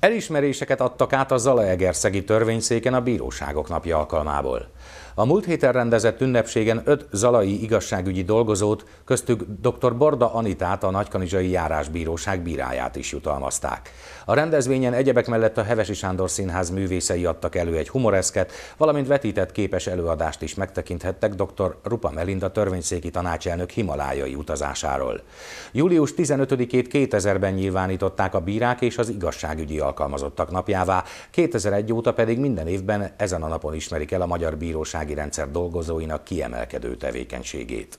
Elismeréseket adtak át a Zalaegerszegi törvényszéken a bíróságok napja alkalmából. A múlt héten rendezett ünnepségen öt zalai igazságügyi dolgozót, köztük dr. Barda Anitát, a Nagykanizsai Járásbíróság bíráját is jutalmazták. A rendezvényen egyebek mellett a Hevesi Sándor Színház művészei adtak elő egy humoreszket, valamint vetített képes előadást is megtekinthettek dr. Rupa Melinda törvényszéki tanácselnök himalájai utazásáról. Július 15-ét 2000-ben nyilvánították a bírák és az igazságügyi alkalmazottak napjává, 2001 óta pedig minden évben ezen a napon ismerik el a Magyar Bíróság bírósági rendszer dolgozóinak kiemelkedő tevékenységét.